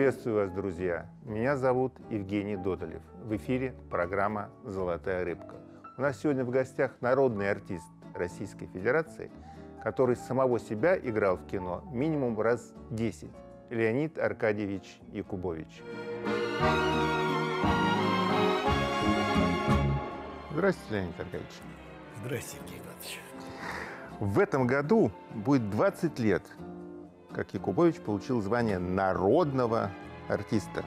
Приветствую вас, друзья! Меня зовут Евгений Додолев. В эфире программа «Золотая рыбка». У нас сегодня в гостях народный артист Российской Федерации, который самого себя играл в кино минимум раз 10, Леонид Аркадьевич Якубович. Здравствуйте, Леонид Аркадьевич. Здравствуйте, Евгений Иванович. В этом году будет 20 лет как Якубович получил звание народного артиста.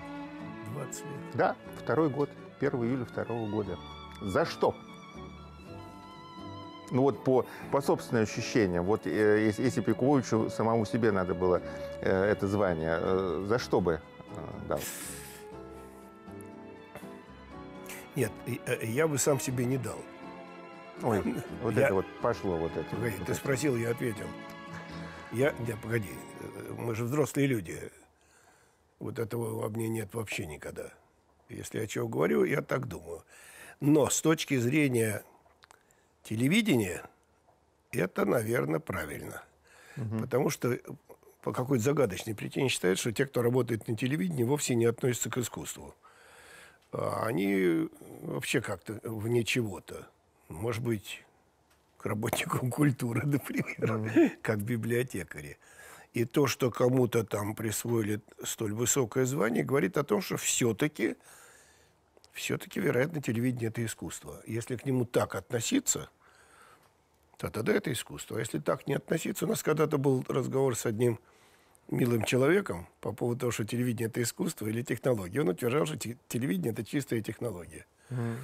20 лет. Да, второй год, 1 июля второго года. За что? Ну вот по, по собственным ощущениям, вот э, если, если Пикуловичу самому себе надо было э, это звание, э, за что бы э, дал? Нет, э, я бы сам себе не дал. Ой, вот я... это вот пошло вот это. Погоди, ты спросил, я ответил. Я, нет, погоди, мы же взрослые люди. Вот этого во мне нет вообще никогда. Если я чего говорю, я так думаю. Но с точки зрения телевидения, это, наверное, правильно. Угу. Потому что по какой-то загадочной причине считают, что те, кто работает на телевидении, вовсе не относятся к искусству. А они вообще как-то вне чего-то. Может быть, к работникам культуры, например, mm как библиотекари. И то, что кому-то там присвоили столь высокое звание, говорит о том, что все-таки, все-таки, вероятно, телевидение – это искусство. Если к нему так относиться, то тогда это искусство. А если так не относиться... У нас когда-то был разговор с одним милым человеком по поводу того, что телевидение – это искусство или технология. Он утверждал, что телевидение – это чистая технология. Mm.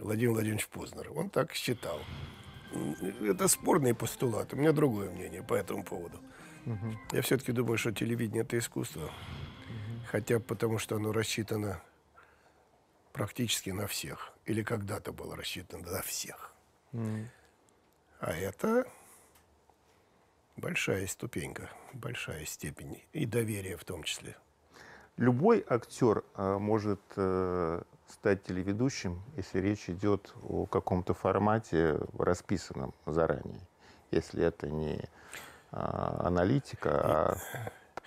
Владимир Владимирович Познер. Он так считал. Это спорный постулат. У меня другое мнение по этому поводу. Угу. Я все-таки думаю, что телевидение это искусство. Угу. Хотя потому, что оно рассчитано практически на всех. Или когда-то было рассчитано на всех. Угу. А это большая ступенька, большая степень. И доверие в том числе. Любой актер э, может э, стать телеведущим, если речь идет о каком-то формате, расписанном заранее. Если это не а, аналитика, а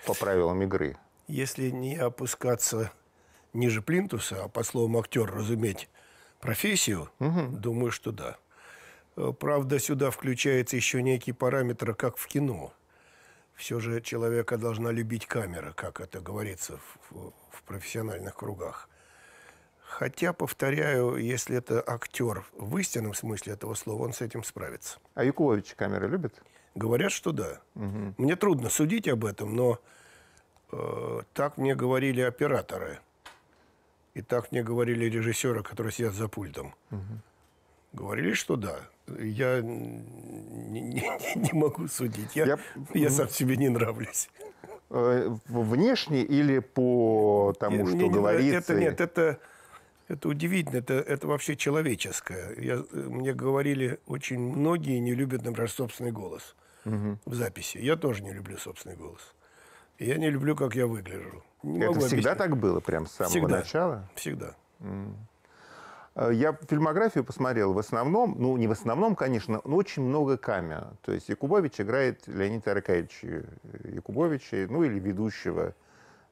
по правилам игры. Если не опускаться ниже плинтуса, а по словам актер разуметь профессию, угу. думаю, что да. Э, правда, сюда включается еще некий параметр, как в кино. Все же человека должна любить камера, как это говорится в, в профессиональных кругах. Хотя, повторяю, если это актер в истинном смысле этого слова, он с этим справится. А Якубович камеры любит? Говорят, что да. Угу. Мне трудно судить об этом, но э, так мне говорили операторы. И так мне говорили режиссеры, которые сидят за пультом. Угу. Говорили, что да. Я не, не, не могу судить. Я, я... я сам себе не нравлюсь. Э, внешне или по тому, что не, говорится? Это, нет, это, это удивительно. Это, это вообще человеческое. Я, э, мне говорили, очень многие не любят, например, собственный голос угу. в записи. Я тоже не люблю собственный голос. я не люблю, как я выгляжу. Не Это всегда объяснить. так было, прям с самого всегда. начала? Всегда. Э, я фильмографию посмотрел в основном, ну не в основном, конечно, но очень много камер. То есть Якубович играет Леонида Аркадьевича э, Якубовича, ну или ведущего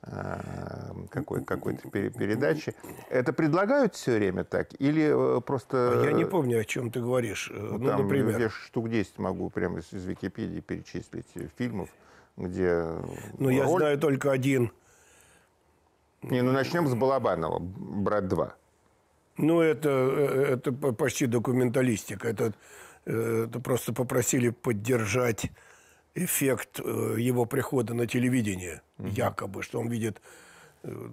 Э, какой, какой-то передачи. Это предлагают все время так? Или э, просто... А я не помню, о чем ты говоришь. Э, ну, ну там, например... Я штук 10 могу прямо из, Википедии перечислить фильмов, где... Ну, роль... я знаю только один. Не, ну начнем с Балабанова, «Брат 2». Ну, это, это почти документалистика. Это, это просто попросили поддержать эффект э, его прихода на телевидение, угу. якобы, что он видит э,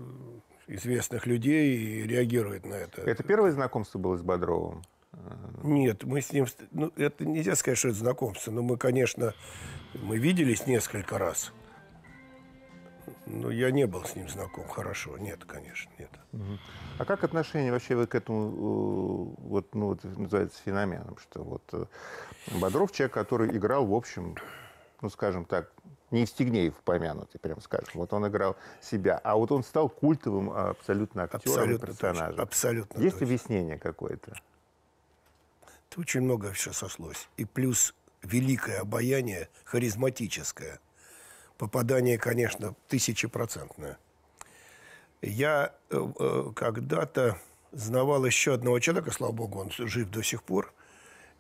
известных людей и реагирует на это. Это первое знакомство было с Бодровым? Нет, мы с ним... Ну, это нельзя сказать, что это знакомство, но мы, конечно, мы виделись несколько раз. Но я не был с ним знаком хорошо. Нет, конечно, нет. Угу. А как отношение вообще вы к этому, э, вот, ну, вот, называется, феноменом, что вот Бодров человек, который играл, в общем, ну, скажем так, не Евстигнеев помянутый, прям скажем. Вот он играл себя. А вот он стал культовым а, абсолютно актером абсолютно персонажем. Точно. Абсолютно Есть точно. объяснение какое-то? это очень много все сошлось И плюс великое обаяние, харизматическое. Попадание, конечно, тысячепроцентное. Я э, э когда-то знавал еще одного человека, слава богу, он жив до сих пор,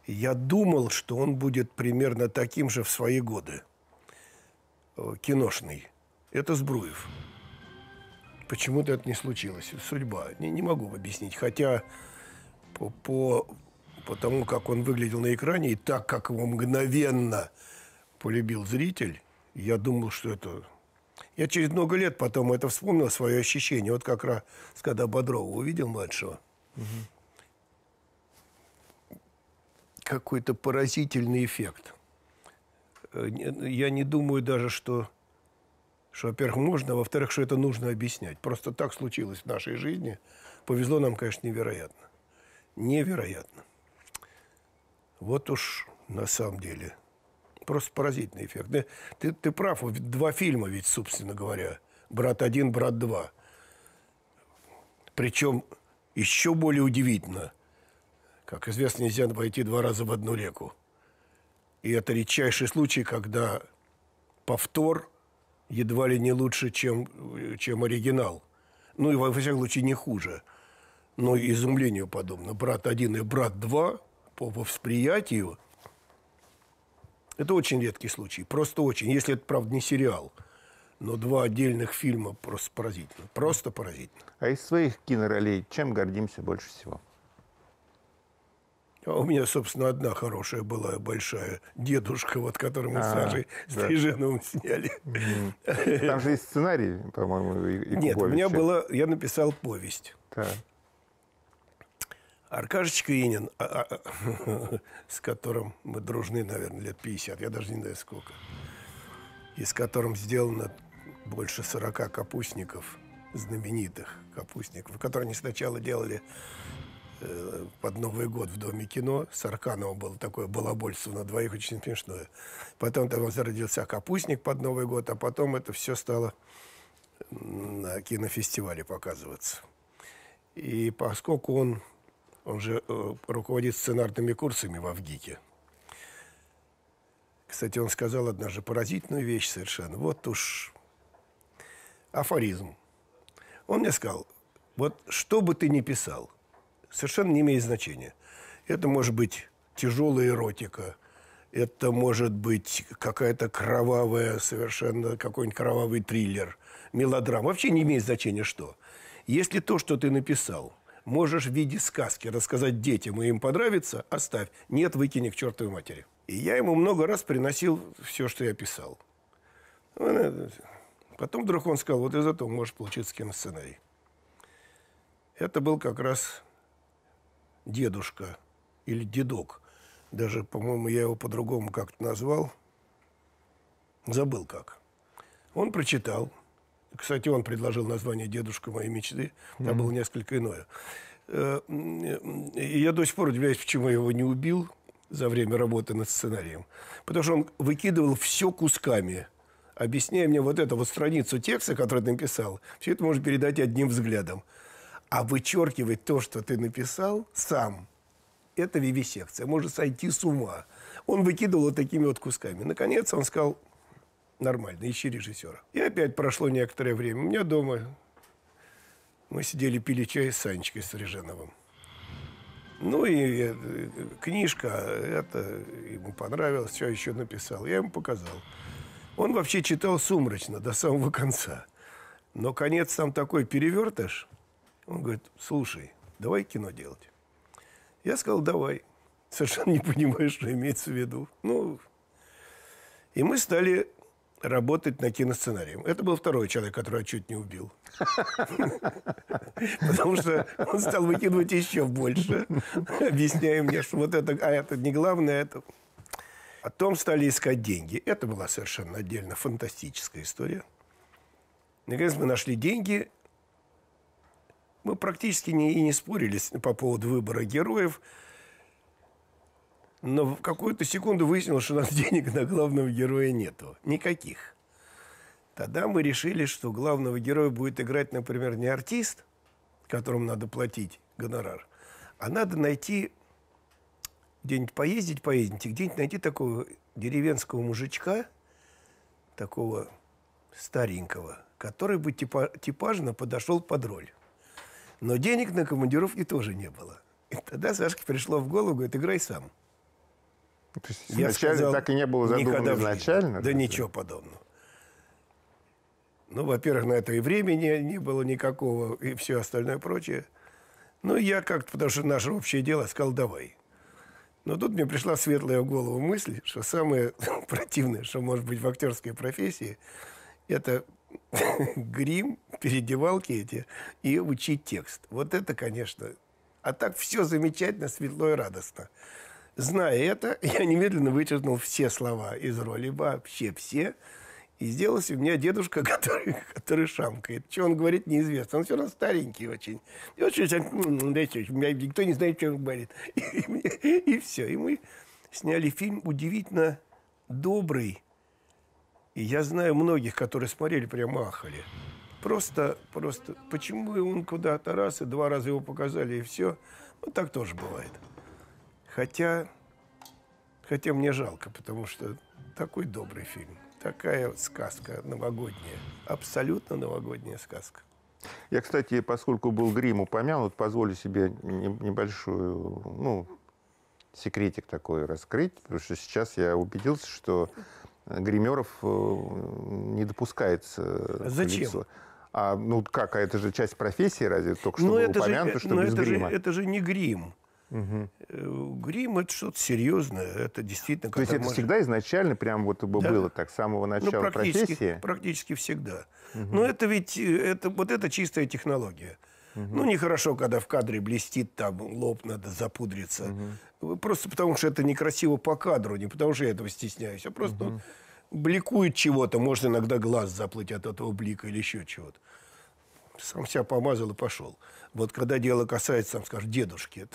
я думал, что он будет примерно таким же в свои годы. Э, киношный. Это Сбруев. Почему-то это не случилось. Судьба. Не, не могу объяснить. Хотя по, по, по тому, как он выглядел на экране, и так, как его мгновенно полюбил зритель, я думал, что это... Я через много лет потом это вспомнил, свое ощущение. Вот как раз, когда Бодрова увидел младшего. Угу какой-то поразительный эффект. Э, я не думаю даже, что, что во-первых, можно, а во-вторых, что это нужно объяснять. Просто так случилось в нашей жизни. Повезло нам, конечно, невероятно. Невероятно. Вот уж на самом деле. Просто поразительный эффект. Ты, ты прав, два фильма ведь, собственно говоря. «Брат один», «Брат два». Причем еще более удивительно – как известно, нельзя войти два раза в одну реку. И это редчайший случай, когда повтор едва ли не лучше, чем, чем оригинал. Ну и, во всяком случае, не хуже. Но изумлению подобно. «Брат один и брат два по восприятию это очень редкий случай, просто очень. Если это, правда, не сериал, но два отдельных фильма просто поразительно. Просто поразительно. А из своих киноролей чем гордимся больше всего? А у меня, собственно, одна хорошая была, большая, дедушка, вот которую мы с а, Сашей Стриженовым сняли. Там же есть сценарий, по-моему, Нет, у меня была, я написал повесть. Аркашечка Инин, а, с которым мы дружны, наверное, лет 50, я даже не знаю сколько, и с которым сделано больше 40 капустников, знаменитых капустников, которые они сначала делали Э, под Новый год в Доме кино. С Аркановым было такое балабольство на двоих очень смешное. Потом там зародился «Капустник» под Новый год, а потом это все стало на кинофестивале показываться. И поскольку он, он же э, руководит сценарными курсами в Авгике, кстати, он сказал однажды поразительную вещь совершенно. Вот уж афоризм. Он мне сказал, вот что бы ты ни писал, совершенно не имеет значения. Это может быть тяжелая эротика, это может быть какая-то кровавая, совершенно какой-нибудь кровавый триллер, мелодрама. Вообще не имеет значения что. Если то, что ты написал, можешь в виде сказки рассказать детям, и им понравится, оставь. Нет, выкини к чертовой матери. И я ему много раз приносил все, что я писал. Э, потом вдруг он сказал, вот из этого может получиться сценарий. Это был как раз дедушка или дедок. Даже, по-моему, я его по-другому как-то назвал. Забыл как. Он прочитал. Кстати, он предложил название «Дедушка моей мечты». Там mm-hmm. было несколько иное. Э, и я до сих пор удивляюсь, почему я его не убил за время работы над сценарием. Потому что он выкидывал все кусками. Объясняя мне вот эту вот страницу текста, который ты написал, все это можно передать одним взглядом. А вычеркивать то, что ты написал, сам. Это вивисекция. Может сойти с ума. Он выкидывал вот такими вот кусками. Наконец он сказал, нормально, ищи режиссера. И опять прошло некоторое время. У меня дома мы сидели, пили чай с Санечкой Стриженовым. Ну и э, книжка, это ему понравилось, что еще написал. Я ему показал. Он вообще читал сумрачно до самого конца. Но конец там такой перевертыш – он говорит, слушай, давай кино делать. Я сказал, давай. Совершенно не понимаю, что имеется в виду. Ну, и мы стали работать на киносценарием. Это был второй человек, который я чуть не убил. Потому что он стал выкидывать еще больше, объясняя мне, что вот это, а это не главное, а это... Потом стали искать деньги. Это была совершенно отдельно фантастическая история. Наконец мы нашли деньги, мы практически не, и не спорились по поводу выбора героев. Но в какую-то секунду выяснилось, что у нас денег на главного героя нету. Никаких. Тогда мы решили, что главного героя будет играть, например, не артист, которому надо платить гонорар, а надо найти где-нибудь поездить, поездить, и где-нибудь найти такого деревенского мужичка, такого старенького, который бы типа, типажно подошел под роль. Но денег на командировки тоже не было. И тогда Сашке пришло в голову, говорит, играй сам. То есть я сказал, так и не было задумано изначально? Да, ничего подобного. Ну, во-первых, на это и времени не было никакого, и все остальное прочее. Ну, я как-то, потому что наше общее дело, сказал, давай. Но тут мне пришла светлая в голову мысль, что самое противное, что может быть в актерской профессии, это грим, передевалки эти и учить текст. Вот это, конечно. А так все замечательно, светло и радостно. Зная это, я немедленно вычеркнул все слова из роли, вообще все. И сделался у меня дедушка, который, который шамкает. Что он говорит, неизвестно. Он все равно старенький очень. И вот что меня никто не знает, что он говорит. И, и, и все. И мы сняли фильм удивительно добрый, и я знаю многих, которые смотрели, прям ахали. Просто, просто, почему он куда-то раз, и два раза его показали, и все. Ну, так тоже бывает. Хотя, хотя мне жалко, потому что такой добрый фильм. Такая сказка новогодняя. Абсолютно новогодняя сказка. Я, кстати, поскольку был грим упомянут, позволю себе небольшую, ну, секретик такой раскрыть, потому что сейчас я убедился, что гримеров э, не допускается. Зачем? А ну как, а это же часть профессии, разве только ну, что но было это упомянуто, же, что но без это грима. Же, это же не грим. Угу. Грим это что-то серьезное, это действительно. То есть это может... всегда изначально прям вот бы да. было так с самого ну, начала ну, практически, профессии. Практически всегда. Угу. Но это ведь э, это вот это чистая технология. Угу. Ну, нехорошо, когда в кадре блестит, там лоб надо запудриться. Угу. Просто потому, что это некрасиво по кадру, не потому, что я этого стесняюсь, а просто угу. Ну, он бликует чего-то. Может, иногда глаз заплыть от этого блика или еще чего-то. Сам себя помазал и пошел. Вот когда дело касается, там, скажем, дедушки.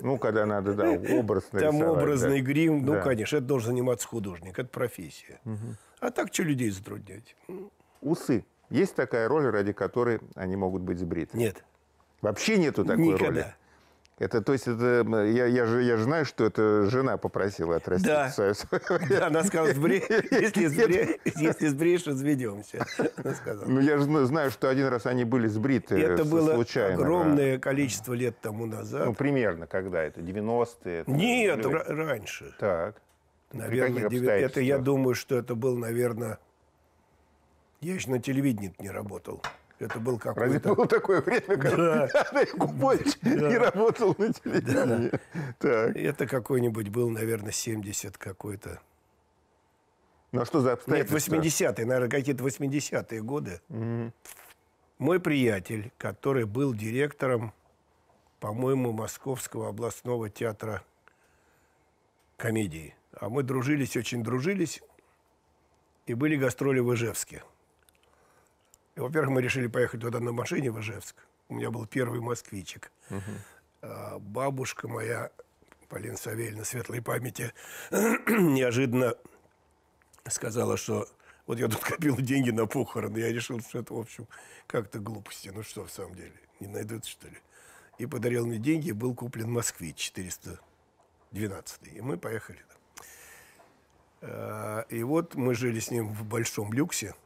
Ну, когда надо, да, образный. Там образный да? грим. Ну, да. конечно, это должен заниматься художник. Это профессия. Угу. А так что людей затруднять? Усы. Есть такая роль, ради которой они могут быть сбриты? Нет. Вообще нету такой Никогда. роли. Это, то есть, это, я, я, же, я же знаю, что это жена попросила отрастить да. свою... Да, она сказала, сбри... если, сбри... если сбреешь, разведемся. Ну, я же ну, знаю, что один раз они были сбриты Это было случайно, огромное да. количество лет тому назад. Ну, примерно, когда это? 90-е? Нет, или... раньше. Так. Наверное, дев... это я думаю, что это был, наверное... Я еще на телевидении не работал. Это был какой-то... Разве было такое время, когда да. Купович да. не работал на телевидении? Да. Так. Это какой-нибудь был, наверное, 70 какой-то. Ну а что за обстоятельства? Нет, 80-е, наверное, какие-то 80-е годы. Угу. Мой приятель, который был директором, по-моему, Московского областного театра комедии. А мы дружились, очень дружились, и были гастроли в Ижевске. И, во-первых, мы решили поехать туда на машине в Ижевск. У меня был первый москвичик. Угу. А, бабушка моя, Полина Савельевна, светлой памяти, неожиданно сказала, что вот я тут копил деньги на похороны. Я решил, что это, в общем, как-то глупости. Ну что, в самом деле, не найдут что ли? И подарил мне деньги, был куплен «Москвич» 412. И мы поехали. А, и вот мы жили с ним в большом люксе –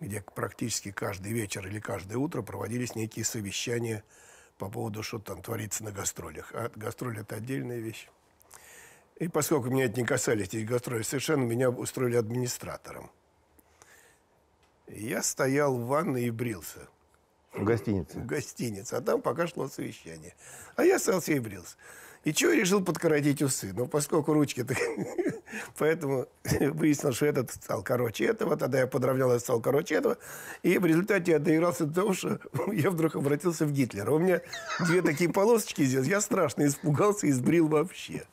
где практически каждый вечер или каждое утро проводились некие совещания по поводу, что там творится на гастролях. А гастроли – это отдельная вещь. И поскольку меня это не касались, эти гастроли совершенно, меня устроили администратором. Я стоял в ванной и брился. В гостинице? В гостинице. А там пока шло совещание. А я стоял и брился. И чего решил подкоротить усы? Ну, поскольку ручки-то... Поэтому выяснилось, что этот стал короче этого. Тогда я подровнял я стал короче этого. И в результате я доигрался до того, что я вдруг обратился в Гитлера. У меня две такие полосочки здесь. Я страшно испугался и сбрил вообще.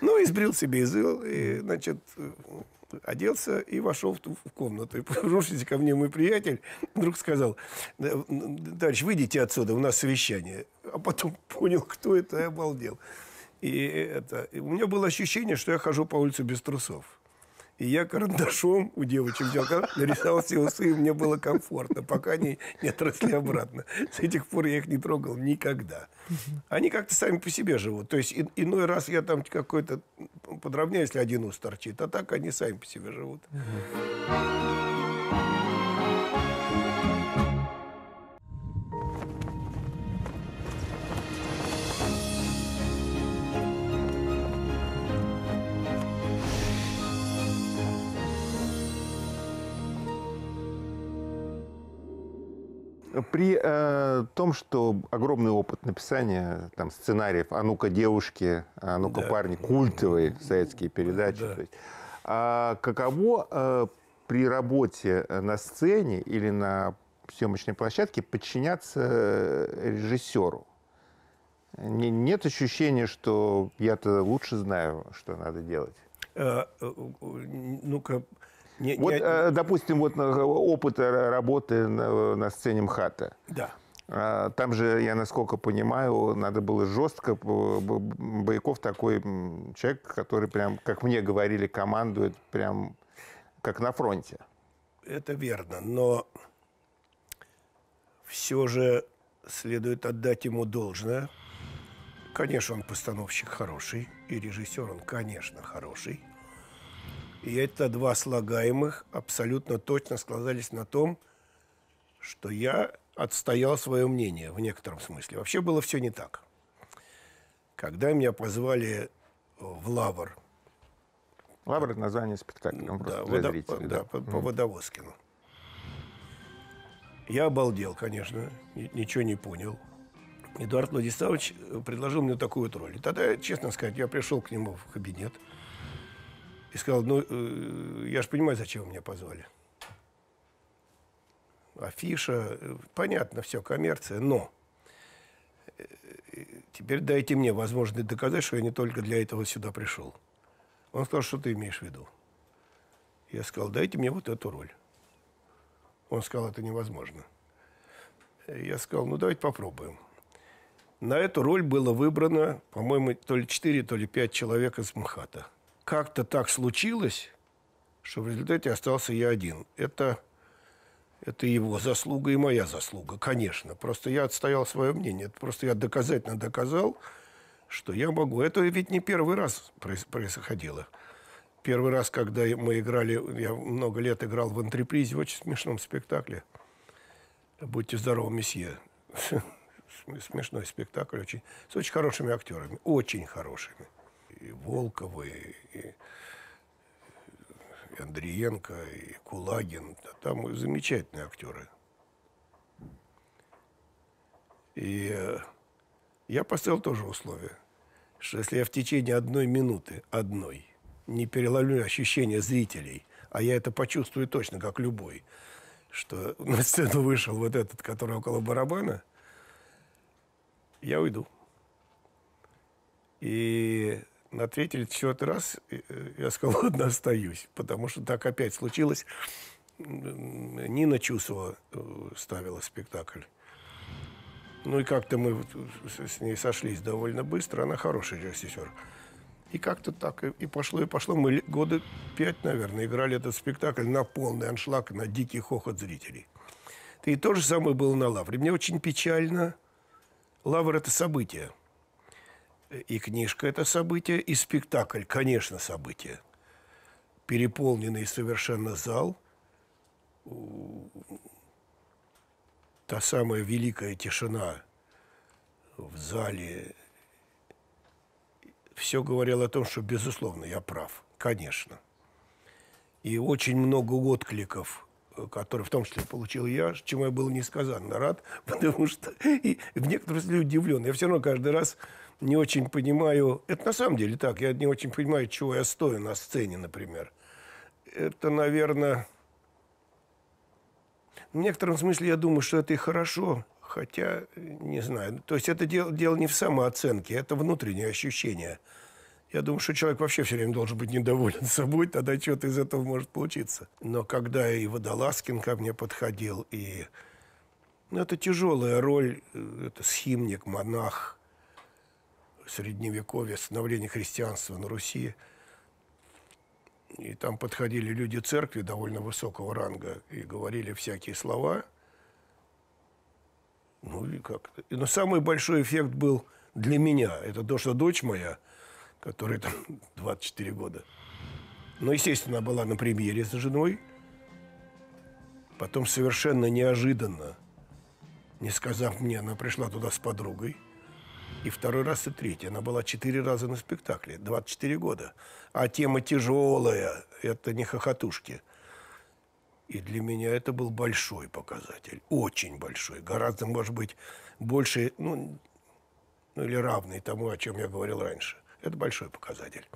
Ну, избрил себе изыл. И, значит, оделся и вошел в, ту, в комнату. И повернувшись ко мне мой приятель, вдруг сказал, товарищ, выйдите отсюда, у нас совещание. А потом понял, кто это, и обалдел. И это, и у меня было ощущение, что я хожу по улице без трусов. И я карандашом у девочек взял, нарисовал все усы, и мне было комфортно, пока они не отросли обратно. С этих пор я их не трогал никогда. Они как-то сами по себе живут. То есть иной раз я там какой-то подровняю, если один ус торчит, а так они сами по себе живут. Угу. при э, том, что огромный опыт написания там, сценариев «А ну-ка, девушки», «А ну-ка, да. парни», культовые советские передачи. Да. То есть, а каково э, при работе на сцене или на съемочной площадке подчиняться э, режиссеру? Нет ощущения, что я-то лучше знаю, что надо делать? А, ну-ка, не, вот, не... Э, допустим, вот э, опыт э, работы на, на сцене МХАТа. Да. А, там же, я насколько понимаю, надо было жестко. Бояков такой человек, который прям, как мне говорили, командует прям как на фронте. Это верно, но все же следует отдать ему должное. Конечно, он постановщик хороший, и режиссер он, конечно, хороший – и это два слагаемых абсолютно точно сказались на том, что я отстоял свое мнение в некотором смысле. Вообще было все не так. Когда меня позвали в Лавр. Лавр – это название спектакля, он да, водо... зрителей. Да, да. По, по Водовозкину. Я обалдел, конечно, ничего не понял. Эдуард Владиславович предложил мне такую вот роль. И тогда, честно сказать, я пришел к нему в кабинет – и сказал, ну, э, я же понимаю, зачем меня позвали. Афиша, э, понятно, все, коммерция, но э, теперь дайте мне возможность доказать, что я не только для этого сюда пришел. Он сказал, что ты имеешь в виду? Я сказал, дайте мне вот эту роль. Он сказал, это невозможно. Я сказал, ну давайте попробуем. На эту роль было выбрано, по-моему, то ли 4, то ли 5 человек из МХАТа как-то так случилось, что в результате остался я один. Это, это его заслуга и моя заслуга, конечно. Просто я отстоял свое мнение. просто я доказательно доказал, что я могу. Это ведь не первый раз происходило. Первый раз, когда мы играли, я много лет играл в антрепризе, в очень смешном спектакле. «Будьте здоровы, месье». Смешной спектакль, очень, с очень хорошими актерами, очень хорошими и Волковы, и, и Андриенко, и Кулагин. Там замечательные актеры. И э, я поставил тоже условие, что если я в течение одной минуты, одной, не переловлю ощущения зрителей, а я это почувствую точно, как любой, что на сцену вышел вот этот, который около барабана, я уйду. И на третий или четвертый раз э, э, я сказал, ладно, остаюсь. Потому что так опять случилось. Нина Чусова э, ставила спектакль. Ну и как-то мы с ней сошлись довольно быстро. Она хороший режиссер. И как-то так и пошло, и пошло. Мы годы пять, наверное, играли этот спектакль на полный аншлаг, на дикий хохот зрителей. Ты И то же самое было на «Лавре». Мне очень печально. «Лавр» — это событие – и книжка – это событие, и спектакль, конечно, событие. Переполненный совершенно зал. Та самая великая тишина в зале. Все говорило о том, что, безусловно, я прав. Конечно. И очень много откликов который в том числе получил я, чему я был несказанно рад, потому что и в некотором смысле удивлен. Я все равно каждый раз не очень понимаю... Это на самом деле так. Я не очень понимаю, чего я стою на сцене, например. Это, наверное... В некотором смысле я думаю, что это и хорошо, хотя не знаю. Ну, то есть это дело, дело не в самооценке, это внутреннее ощущение. Я думаю, что человек вообще все время должен быть недоволен собой, тогда что-то из этого может получиться. Но когда и Водолазкин ко мне подходил, и... Ну, это тяжелая роль, э, это схимник, монах, средневековье, становление христианства на Руси. И там подходили люди церкви довольно высокого ранга и говорили всякие слова. Ну и как Но самый большой эффект был для меня. Это то, что дочь моя, которой там 24 года. Ну, естественно, она была на премьере с женой. Потом совершенно неожиданно, не сказав мне, она пришла туда с подругой – и второй раз, и третий. Она была четыре раза на спектакле, 24 года. А тема тяжелая, это не хохотушки. И для меня это был большой показатель, очень большой. Гораздо, может быть, больше, ну, ну или равный тому, о чем я говорил раньше. Это большой показатель.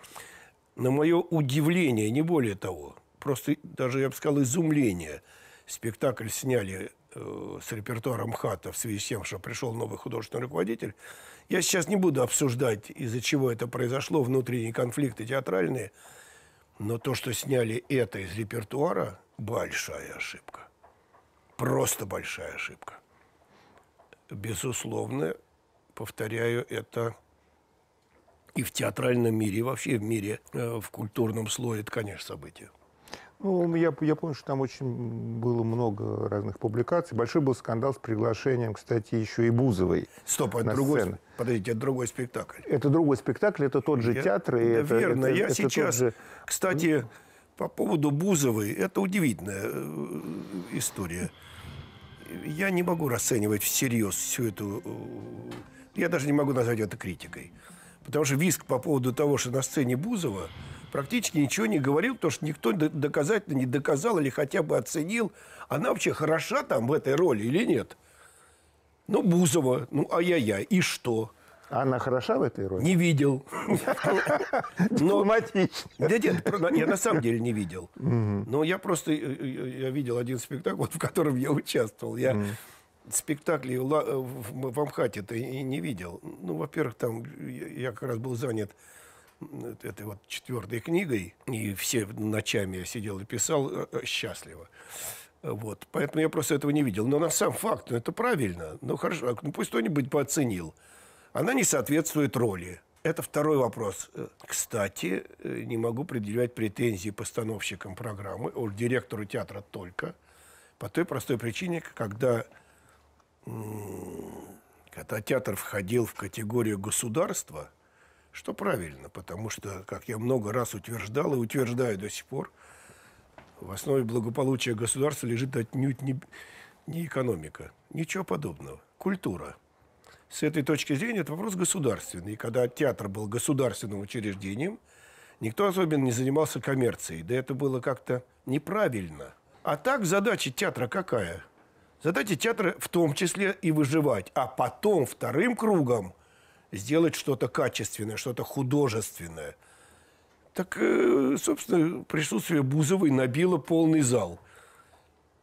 На мое удивление, не более того, просто даже, я бы сказал, изумление – спектакль сняли э, с репертуаром хата в связи с тем, что пришел новый художественный руководитель. Я сейчас не буду обсуждать, из-за чего это произошло, внутренние конфликты театральные, но то, что сняли это из репертуара, большая ошибка. Просто большая ошибка. Безусловно, повторяю, это и в театральном мире, и вообще в мире, э, в культурном слое, это, конечно, событие. Ну, я, я помню, что там очень было много разных публикаций. Большой был скандал с приглашением, кстати, еще и Бузовой. Стоп, а другой, сцену. подождите, это другой спектакль. Это другой спектакль, это тот же я, театр. И да это, верно, это, я это сейчас, же... кстати, по поводу Бузовой, это удивительная э, история. Я не могу расценивать всерьез всю эту... Э, я даже не могу назвать это критикой. Потому что виск по поводу того, что на сцене Бузова практически ничего не говорил, потому что никто доказательно не доказал или хотя бы оценил, она вообще хороша там в этой роли или нет. Ну, Бузова, ну, ай-яй-яй, и что? Она хороша в этой роли? Не видел. Дипломатично. Да нет, я на самом деле не видел. Но я просто э, э, я видел один спектакль, в котором я участвовал. Я спектакли в Амхате-то э, и не видел. Ну, во-первых, там я как раз был занят этой вот четвертой книгой, и все ночами я сидел и писал э, э, счастливо. Вот, поэтому я просто этого не видел. Но на сам факт, ну, это правильно. Ну, хорошо, а, ну, пусть кто-нибудь пооценил. Она не соответствует роли. Это второй вопрос. Э, кстати, не могу предъявлять претензии постановщикам программы, директору театра только, по той простой причине, когда, когда театр входил в категорию государства – что правильно, потому что, как я много раз утверждал и утверждаю до сих пор, в основе благополучия государства лежит отнюдь не, не экономика, ничего подобного, культура. С этой точки зрения это вопрос государственный. И когда театр был государственным учреждением, никто особенно не занимался коммерцией. Да это было как-то неправильно. А так задача театра какая? Задача театра в том числе и выживать, а потом вторым кругом сделать что-то качественное, что-то художественное. Так, э, собственно, присутствие Бузовой набило полный зал.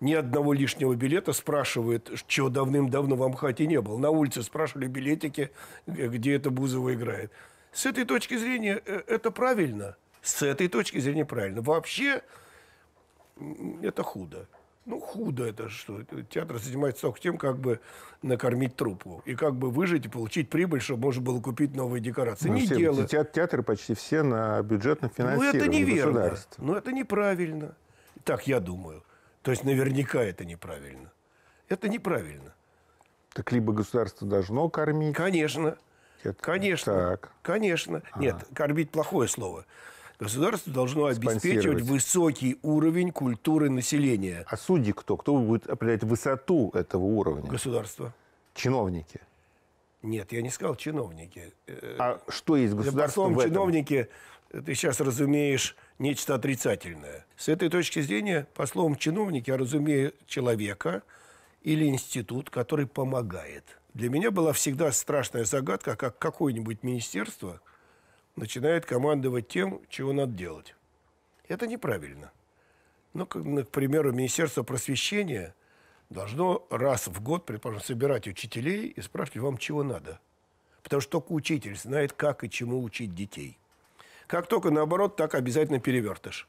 Ни одного лишнего билета спрашивает, чего давным-давно вам Амхате не было. На улице спрашивали билетики, где это Бузова играет. С этой точки зрения э, это правильно. С этой точки зрения правильно. Вообще это худо ну, худо это что. Театр занимается только тем, как бы накормить труппу. И как бы выжить и получить прибыль, чтобы можно было купить новые декорации. Ну, не все, дело. Театры почти все на бюджетном финансировании Ну, это неверно. Ну, это неправильно. Так я думаю. То есть, наверняка это неправильно. Это неправильно. Так либо государство должно кормить. Конечно. Это... Конечно. Так. Конечно. А. Нет, кормить плохое слово. Государство должно обеспечивать высокий уровень культуры населения. А судьи кто? Кто будет определять высоту этого уровня? Государство. Чиновники. Нет, я не сказал чиновники. Э, а что есть государство? Послом, в этом? чиновники, э, ты сейчас разумеешь нечто отрицательное. С этой точки зрения, по словам чиновники, я разумею человека или институт, который помогает. Для меня была всегда страшная загадка, как какое-нибудь министерство – начинает командовать тем, чего надо делать. Это неправильно. Ну, как, ну, к примеру, Министерство просвещения должно раз в год, предположим, собирать учителей и спрашивать вам, чего надо. Потому что только учитель знает, как и чему учить детей. Как только наоборот, так обязательно перевертыш.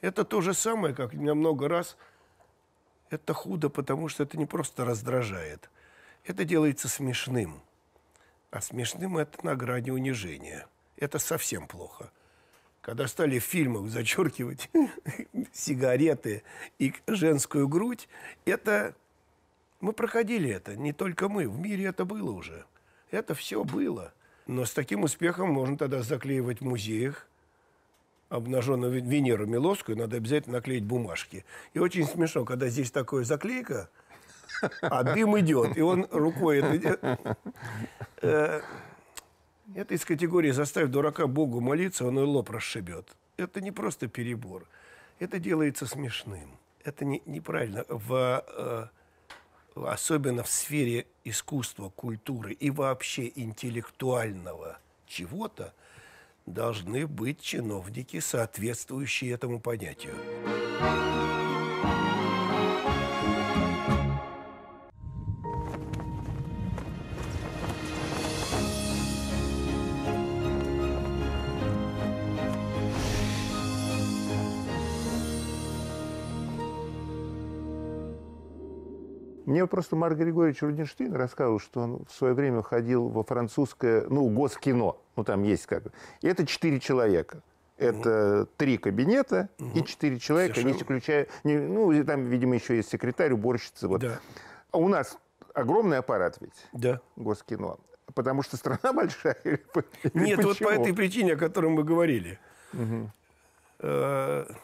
Это то же самое, как меня много раз... Это худо, потому что это не просто раздражает. Это делается смешным. А смешным это на грани унижения – это совсем плохо. Когда стали в фильмах зачеркивать сигареты и женскую грудь, это мы проходили это, не только мы, в мире это было уже. Это все было. Но с таким успехом можно тогда заклеивать в музеях обнаженную Венеру Милоскую, надо обязательно наклеить бумажки. И очень смешно, когда здесь такое заклейка, а дым идет, и он рукой это... Э, это из категории «заставь дурака Богу молиться, он и лоб расшибет». Это не просто перебор. Это делается смешным. Это не, неправильно. В, э, особенно в сфере искусства, культуры и вообще интеллектуального чего-то должны быть чиновники, соответствующие этому понятию. Мне просто Марк Григорьевич Рудинштейн рассказывал, что он в свое время ходил во французское, ну, госкино, ну, там есть как И это четыре человека. Это угу. три кабинета угу. и ну, четыре человека, Совершенно. не включая... Не, ну, там, видимо, еще есть секретарь, уборщица. Вот. Да. А у нас огромный аппарат ведь. Да. Госкино. Потому что страна большая. Или Нет, почему? вот по этой причине, о которой мы говорили. Угу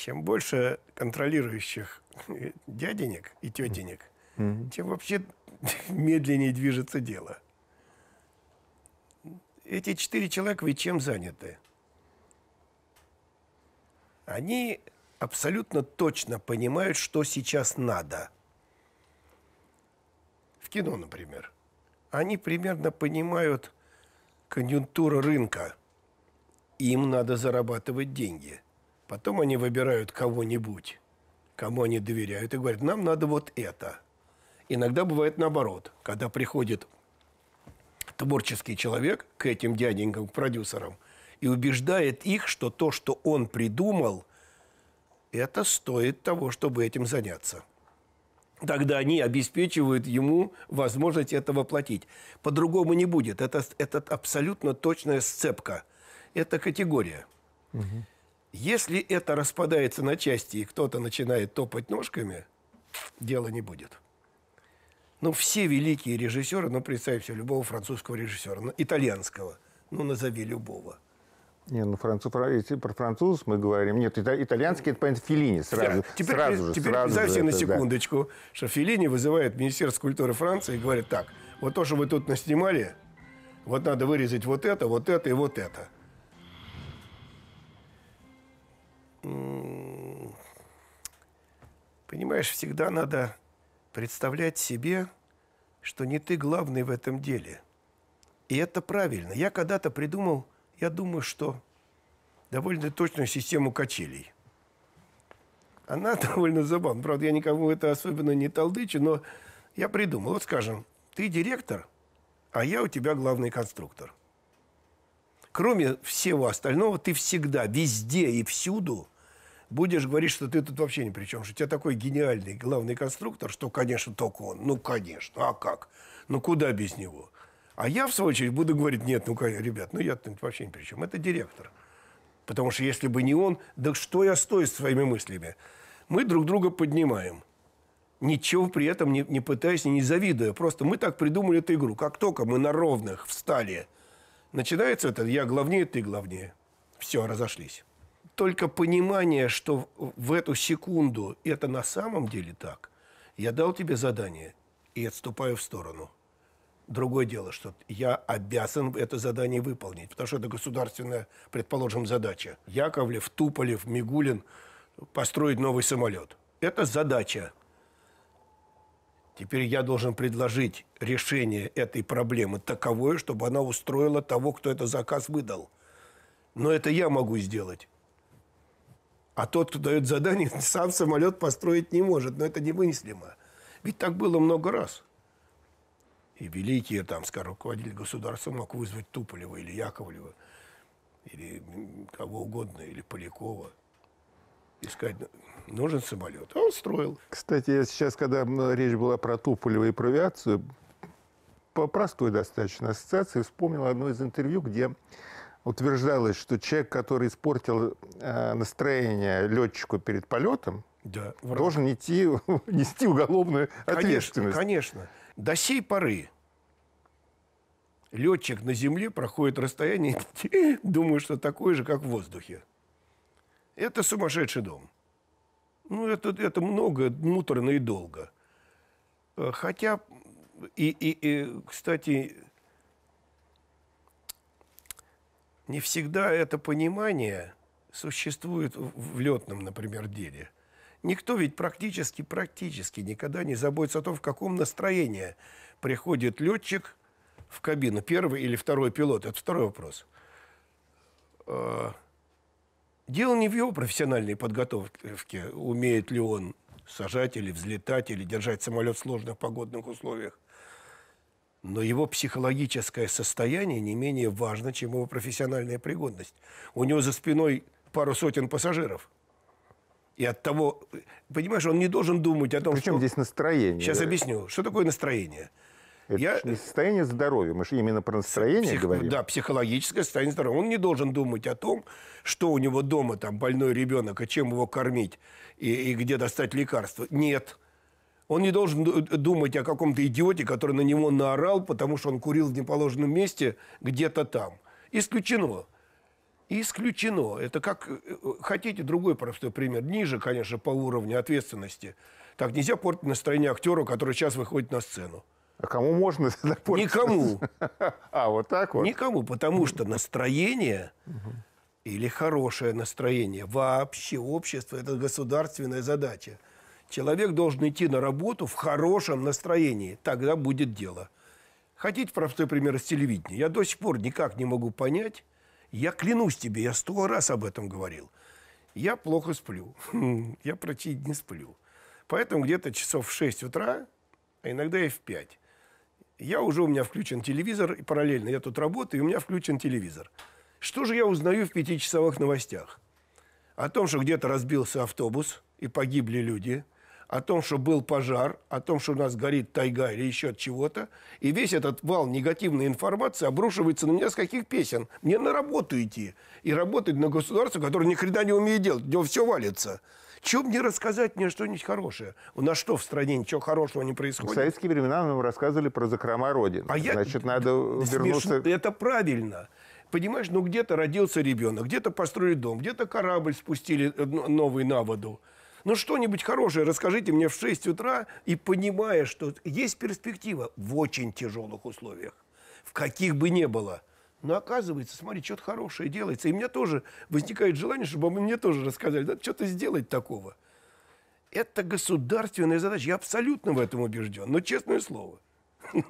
чем больше контролирующих дяденек и тетенек, mm-hmm. тем вообще медленнее движется дело. Эти четыре человека ведь чем заняты? Они абсолютно точно понимают, что сейчас надо. В кино, например. Они примерно понимают конъюнктуру рынка. Им надо зарабатывать деньги – Потом они выбирают кого-нибудь, кому они доверяют, и говорят, нам надо вот это. Иногда бывает наоборот, когда приходит творческий человек к этим дяденькам, к продюсерам, и убеждает их, что то, что он придумал, это стоит того, чтобы этим заняться. Тогда они обеспечивают ему возможность это воплотить. По-другому не будет. Это, это абсолютно точная сцепка. Это категория. Угу. Если это распадается на части, и кто-то начинает топать ножками, дела не будет. Ну, все великие режиссеры, ну, представь себе, любого французского режиссера, ну, итальянского, ну, назови любого. Не, ну, француз, про француз мы говорим. Нет, итальянский – это, понятно, Феллини сразу, да. теперь, сразу же. Теперь сразу представьте на секундочку, да. что Феллини вызывает Министерство культуры Франции и говорит так, вот то, что вы тут наснимали, вот надо вырезать вот это, вот это и вот это – Понимаешь, всегда надо представлять себе, что не ты главный в этом деле. И это правильно. Я когда-то придумал, я думаю, что довольно точную систему качелей. Она довольно забавна. Правда, я никому это особенно не толдычу, но я придумал. Вот скажем, ты директор, а я у тебя главный конструктор. Кроме всего остального, ты всегда, везде и всюду – будешь говорить, что ты тут вообще ни при чем, что у тебя такой гениальный главный конструктор, что, конечно, только он. Ну, конечно, а как? Ну, куда без него? А я, в свою очередь, буду говорить, нет, ну, ребят, ну, я тут вообще ни при чем. Это директор. Потому что если бы не он, да что я стою с своими мыслями? Мы друг друга поднимаем. Ничего при этом не, не пытаясь и не завидуя. Просто мы так придумали эту игру. Как только мы на ровных встали, начинается это «я главнее, ты главнее». Все, разошлись только понимание, что в эту секунду это на самом деле так, я дал тебе задание и отступаю в сторону. Другое дело, что я обязан это задание выполнить, потому что это государственная, предположим, задача. Яковлев, Туполев, Мигулин построить новый самолет. Это задача. Теперь я должен предложить решение этой проблемы таковое, чтобы она устроила того, кто этот заказ выдал. Но это я могу сделать. А тот, кто дает задание, сам самолет построить не может. Но это немыслимо. Ведь так было много раз. И великие, там, скажем, руководители государства мог вызвать Туполева или Яковлева, или кого угодно, или Полякова сказать: «Ну, нужен самолет. А он строил. Кстати, я сейчас, когда речь была про Туполева и про авиацию, по простой достаточно ассоциации вспомнил одно из интервью, где утверждалось, что человек, который испортил э, настроение летчику перед полетом, да, должен идти, нести уголовную ответственность. Конечно, конечно. До сей поры летчик на земле проходит расстояние, думаю, что такое же, как в воздухе. Это сумасшедший дом. Ну, это, это много, муторно и долго. Э, хотя, и, и, и кстати, не всегда это понимание существует в летном, например, деле. Никто ведь практически, практически никогда не заботится о том, в каком настроении приходит летчик в кабину, первый или второй пилот. Это второй вопрос. А, дело не в его профессиональной подготовке, умеет ли он сажать или взлетать, или держать самолет в сложных погодных условиях – но его психологическое состояние не менее важно, чем его профессиональная пригодность. У него за спиной пару сотен пассажиров. И от того, понимаешь, он не должен думать о том, Причем что... здесь настроение? Сейчас да? объясню. Что такое настроение? Это я... не состояние здоровья, мы же именно про настроение Псих... говорим. Да, психологическое состояние здоровья. Он не должен думать о том, что у него дома там больной ребенок, и чем его кормить, и, и где достать лекарства. Нет. Он не должен э, думать о каком-то идиоте, который на него наорал, потому что он курил в неположенном месте где-то там. Исключено. Исключено. Это как... Э, э, хотите другой простой пример? Ниже, конечно, по уровню ответственности. Так нельзя портить настроение актеру, который сейчас выходит на сцену. А кому можно тогда портить? Никому. А, вот так вот? Никому, потому что настроение или хорошее настроение вообще общество – это государственная задача. Человек должен идти на работу в хорошем настроении. Тогда будет дело. Хотите простой пример с телевидения? Я до сих пор никак не могу понять. Я клянусь тебе, я сто раз об этом говорил. Я плохо сплю. Хм, я почти не сплю. Поэтому где-то часов в 6 утра, а иногда и в 5, я уже у меня включен телевизор, и параллельно я тут работаю, и у меня включен телевизор. Что же я узнаю в пятичасовых новостях? О том, что где-то разбился автобус и погибли люди – о том, что был пожар, о том, что у нас горит тайга или еще от чего-то. И весь этот вал негативной информации обрушивается на меня с каких песен. Мне на работу идти. И работать на государство, которое ни хрена не умеет делать. У все валится. Чем мне рассказать мне что-нибудь хорошее? У нас что в стране ничего хорошего не происходит? В советские времена нам рассказывали про закрома Родины. А Значит, я... надо вернуться... Это правильно. Понимаешь, ну где-то родился ребенок, где-то построили дом, где-то корабль спустили э, новый на воду. Ну что-нибудь хорошее расскажите мне в 6 утра и понимая, что есть перспектива в очень тяжелых условиях, в каких бы ни было. Но оказывается, смотри, что-то хорошее делается. И у меня тоже возникает желание, чтобы мне тоже рассказали, надо что-то сделать такого. Это государственная задача. Я абсолютно в этом убежден. Но честное слово.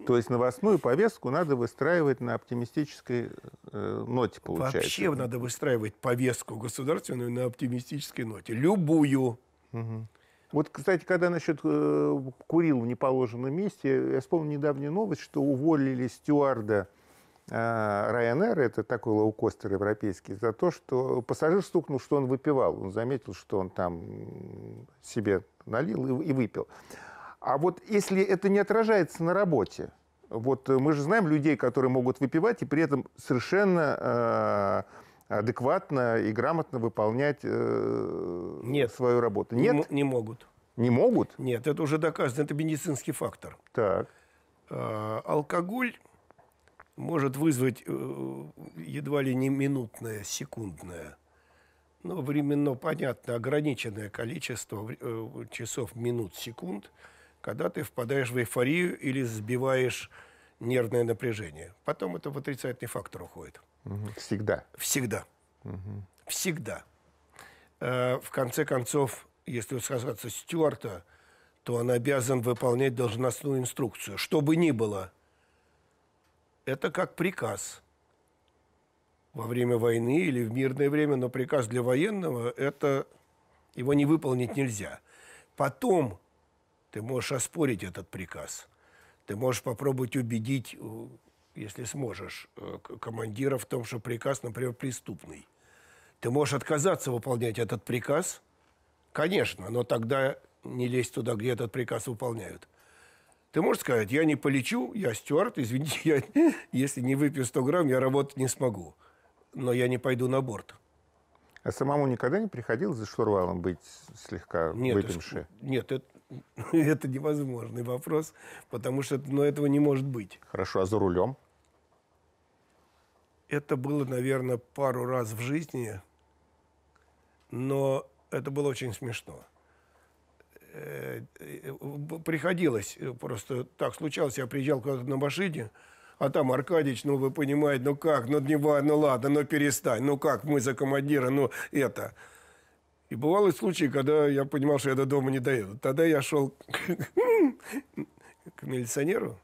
То есть новостную повестку надо выстраивать на оптимистической э, ноте, получается. Вообще надо выстраивать повестку государственную на оптимистической ноте. Любую. Угу. Вот, кстати, когда насчет э, курил в неположенном месте, я вспомнил недавнюю новость, что уволили стюарда э, Ryanair, это такой лоукостер европейский, за то, что пассажир стукнул, что он выпивал. Он заметил, что он там себе налил и, и выпил. А вот если это не отражается на работе, вот мы же знаем людей, которые могут выпивать и при этом совершенно... Э, адекватно и грамотно выполнять э, Нет. свою работу? Нет? Не, не могут. Не могут? Нет, это уже доказано, это медицинский фактор. Так. А, алкоголь может вызвать э, едва ли не минутное, секундное, но временно понятно ограниченное количество э, часов, минут, секунд, когда ты впадаешь в эйфорию или сбиваешь нервное напряжение. Потом это в отрицательный фактор уходит. Всегда. Всегда. Угу. Всегда. Э, в конце концов, если сказаться Стюарта, то он обязан выполнять должностную инструкцию. Что бы ни было, это как приказ во время войны или в мирное время, но приказ для военного – это его не выполнить нельзя. Потом ты можешь оспорить этот приказ. Ты можешь попробовать убедить э, если сможешь, э, командира в том, что приказ, например, преступный. Ты можешь отказаться выполнять этот приказ, конечно, но тогда не лезь туда, где этот приказ выполняют. Ты можешь сказать, я не полечу, я стюард, извините, я, если не выпью 100 грамм, я работать не смогу, но я не пойду на борт. А самому никогда не приходилось за шнурвалом быть слегка нет, выпивши? Нет, это, это невозможный вопрос, потому что ну, этого не может быть. Хорошо, а за рулем? Это было, наверное, пару раз в жизни, но это было очень смешно. Э, э, приходилось, э, просто так случалось, я приезжал куда-то на машине, а там Аркадьевич, ну вы понимаете, ну как, ну дневая, ну ладно, ну перестань, ну как мы за командира, ну это. И бывали случаи, когда я понимал, что я до дома не доеду. Тогда я шел к милиционеру,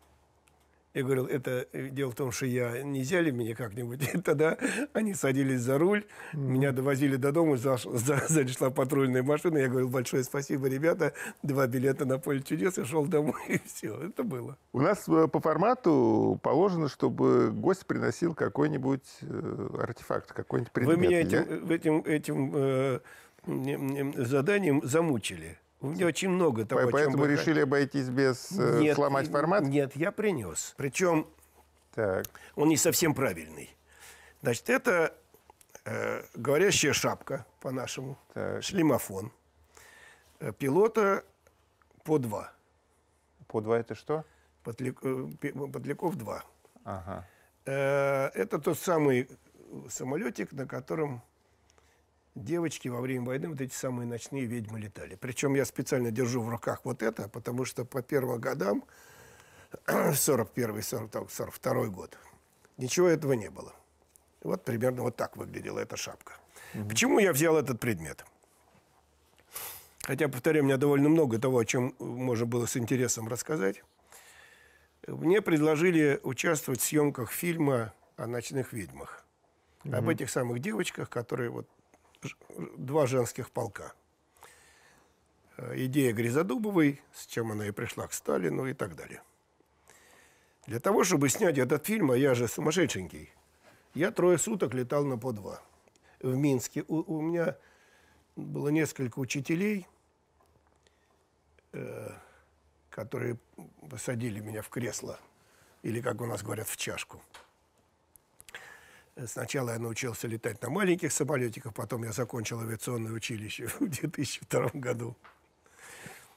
я говорил, это э, дело в том, что я не взяли меня как-нибудь. тогда они садились за руль, mm. меня довозили до дома, зашла за, патрульная машина. Я говорил, большое спасибо, ребята, два билета на поле чудес, я шел домой, и все. Это было. У нас э, по формату положено, чтобы гость приносил какой-нибудь э, артефакт, какой-нибудь предмет. Вы меня этим, этим, этим э, заданием замучили. У меня очень много того, Поэтому о чем Поэтому решили обойтись без э, нет, сломать формат? Нет, я принес. Причем так. он не совсем правильный. Значит, это э, говорящая шапка, по-нашему, шлемофон. Э, пилота по два. По два это что? Подлик, э, подликов два. Ага. Э, это тот самый самолетик, на котором девочки во время войны, вот эти самые ночные ведьмы летали. Причем я специально держу в руках вот это, потому что по первым годам, 41 42, 42 год, ничего этого не было. Вот примерно вот так выглядела эта шапка. Угу. Почему я взял этот предмет? Хотя, повторяю, у меня довольно много того, о чем э, можно было с интересом рассказать. Мне предложили участвовать в съемках фильма о ночных ведьмах. Угу. Об этих самых девочках, которые вот два женских полка. Э, идея Гризодубовой, с чем она и пришла к Сталину и так далее. Для того, чтобы снять этот фильм, а я же сумасшедшенький, я трое суток летал на по два в Минске. У, у меня было несколько учителей, э, которые посадили меня в кресло, или, как у нас говорят, в чашку. Сначала я научился летать на маленьких самолетиках, потом я закончил авиационное училище в 2002 году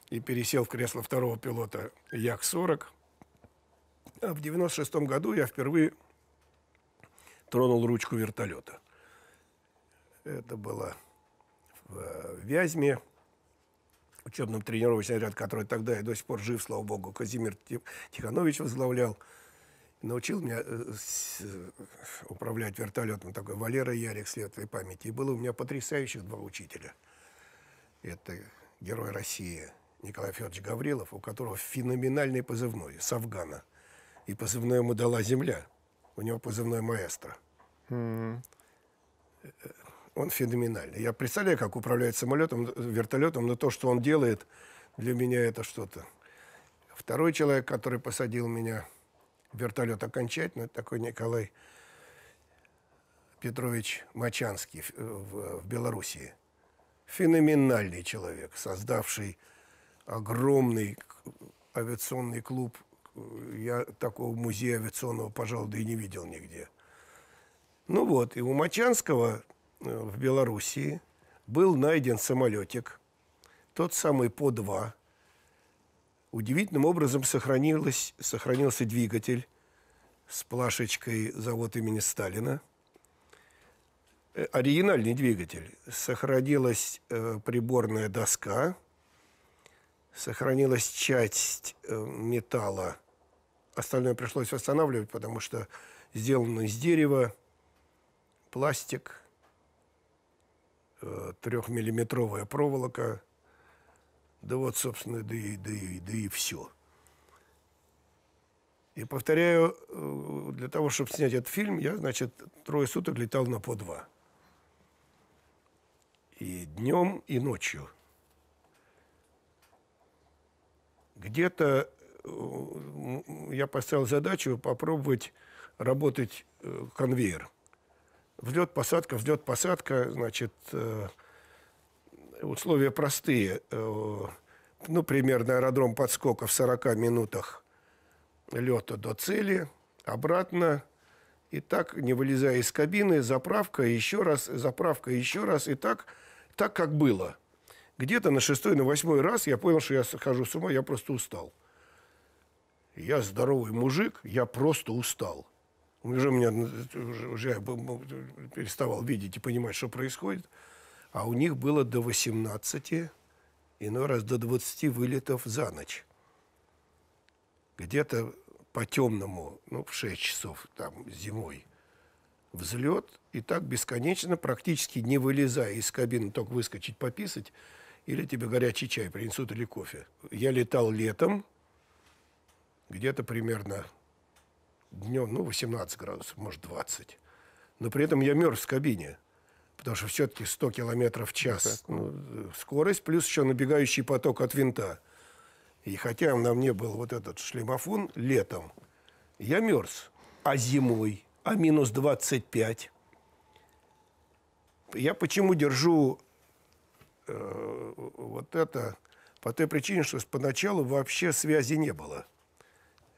и пересел в кресло второго пилота Як-40. А в 96 году я впервые тронул ручку вертолета. Это было в э, Вязьме, учебном тренировочный ряд, который тогда и до сих пор жив, слава богу, Казимир Тиханович возглавлял – научил меня э, э, управлять вертолетом такой Валера Ярик светлой памяти. И было у меня потрясающих два учителя. Это герой России Николай Федорович Гаврилов, у которого феноменальный позывной с Афгана. И позывной ему дала земля. У него позывной маэстро. Mm-hmm. Он феноменальный. Я представляю, как управляет самолетом, вертолетом, но то, что он делает, для меня это что-то. Второй человек, который посадил меня – вертолет окончательно. Это такой Николай Петрович Мачанский э, в, в Белоруссии. Феноменальный человек, создавший огромный авиационный клуб. Я такого музея авиационного, пожалуй, да и не видел нигде. Ну вот, и у Мачанского э, в Белоруссии был найден самолетик, тот самый По-2, Удивительным образом сохранилось, сохранился двигатель с плашечкой завод имени Сталина. Э, оригинальный двигатель. Сохранилась э, приборная доска, сохранилась часть э, металла. Остальное пришлось восстанавливать, потому что сделано из дерева, пластик, э, трехмиллиметровая проволока – да вот, собственно, да и, да и, да и все. И повторяю, э, для того, чтобы снять этот фильм, я, значит, трое суток летал на по два. И днем, и ночью. Где-то э, я поставил задачу попробовать работать э, конвейер. Взлет-посадка, взлет-посадка, значит, условия простые. Э, ну, примерно аэродром подскока в 40 минутах лета до цели, обратно. И так, не вылезая из кабины, заправка, еще раз, заправка, еще раз. И так, так как было. Где-то на шестой, на восьмой раз я понял, что я схожу с ума, я просто устал. Я здоровый мужик, я просто устал. Уже меня уже я переставал видеть и понимать, что происходит а у них было до 18, иной раз до 20 вылетов за ночь. Где-то по темному, ну, в 6 часов там зимой, взлет, и так бесконечно, практически не вылезая из кабины, только выскочить пописать, или тебе горячий чай принесут или кофе. Я летал летом, где-то примерно днем, ну, 18 градусов, может, 20. Но при этом я мерз в кабине – потому что все-таки 100 километров в час ну, ну э, скорость, плюс еще набегающий поток от винта. И хотя на мне был вот этот шлемофон летом, я мерз. А зимой, а минус 25. Я почему держу э, вот это? По той причине, что поначалу вообще связи не было.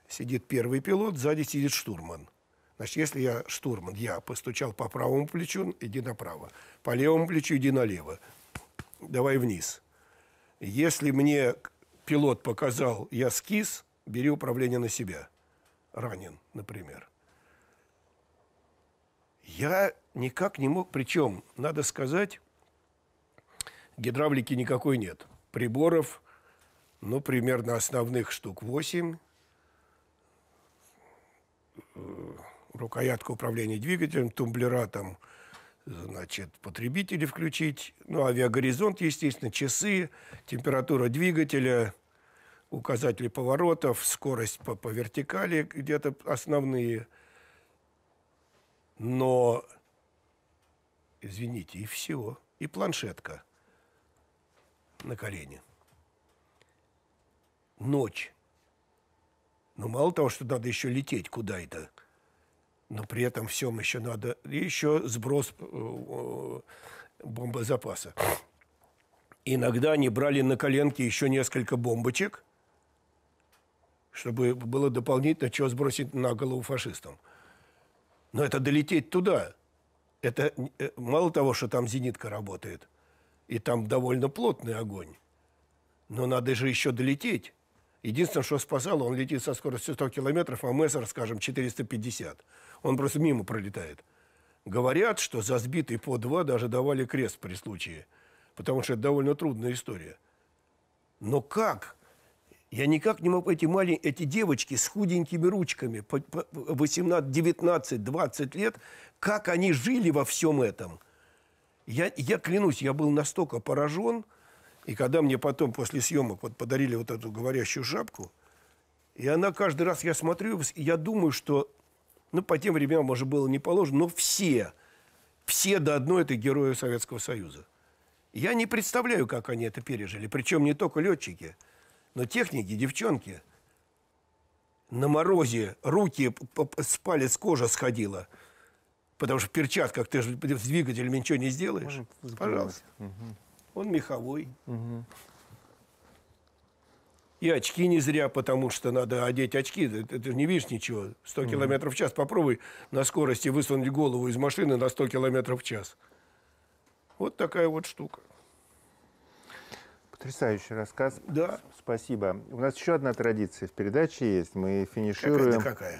Сидит первый пилот, сзади сидит штурман – Значит, если я штурман, я постучал по правому плечу, иди направо. По левому плечу иди налево. Давай вниз. Если мне пилот показал, я скис, бери управление на себя. Ранен, например. Я никак не мог, причем, надо сказать, гидравлики никакой нет. Приборов, ну, примерно основных штук 8, рукоятка управления двигателем, тумблера там, значит, потребители включить, ну, авиагоризонт, естественно, часы, температура двигателя, указатели поворотов, скорость по, по вертикали где-то основные. Но, извините, и всего. И планшетка на колени. Ночь. Но ну, мало того, что надо еще лететь куда-то – но при этом всем еще надо еще сброс э, э, бомбозапаса. Иногда они брали на коленке еще несколько бомбочек, чтобы было дополнительно чего сбросить на голову фашистам. Но это долететь туда. Это э, мало того, что там зенитка работает, и там довольно плотный огонь, но надо же еще долететь. Единственное, что спасало, он летит со скоростью 100 километров, а Мессер, скажем, 450. Он просто мимо пролетает. Говорят, что за сбитый по два даже давали крест при случае, потому что это довольно трудная история. Но как? Я никак не мог... Эти маленькие, эти девочки с худенькими ручками, 18, 19, 20 лет, как они жили во всем этом? Я, я клянусь, я был настолько поражен, и когда мне потом после съемок вот подарили вот эту говорящую шапку, и она каждый раз, я смотрю, и я думаю, что, ну, по тем временам может, было не положено, но все, все до одной это герои Советского Союза. Я не представляю, как они это пережили. Причем не только летчики, но техники, девчонки. На морозе руки с палец кожа сходила. Потому что в перчатках ты же с двигателем ничего не сделаешь. Пожалуйста. Угу он меховой. Угу. И очки не зря, потому что надо одеть очки. Ты, ты, ты не видишь ничего. 100 км в час. Попробуй на скорости высунуть голову из машины на 100 км в час. Вот такая вот штука. Потрясающий рассказ. Да. Спасибо. У нас еще одна традиция в передаче есть. Мы финишируем. Какая? какая?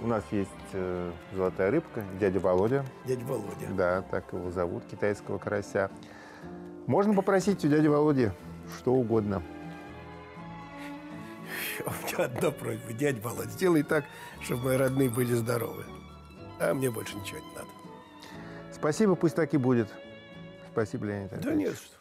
У нас есть э, золотая рыбка, дядя Володя. Дядя Володя. Да, так его зовут, китайского карася. Можно попросить у дяди Володи что угодно. У меня одна просьба. Дядя Володь, сделай так, чтобы мои родные были здоровы. А мне больше ничего не надо. Спасибо, пусть так и будет. Спасибо, Леонид Да нет,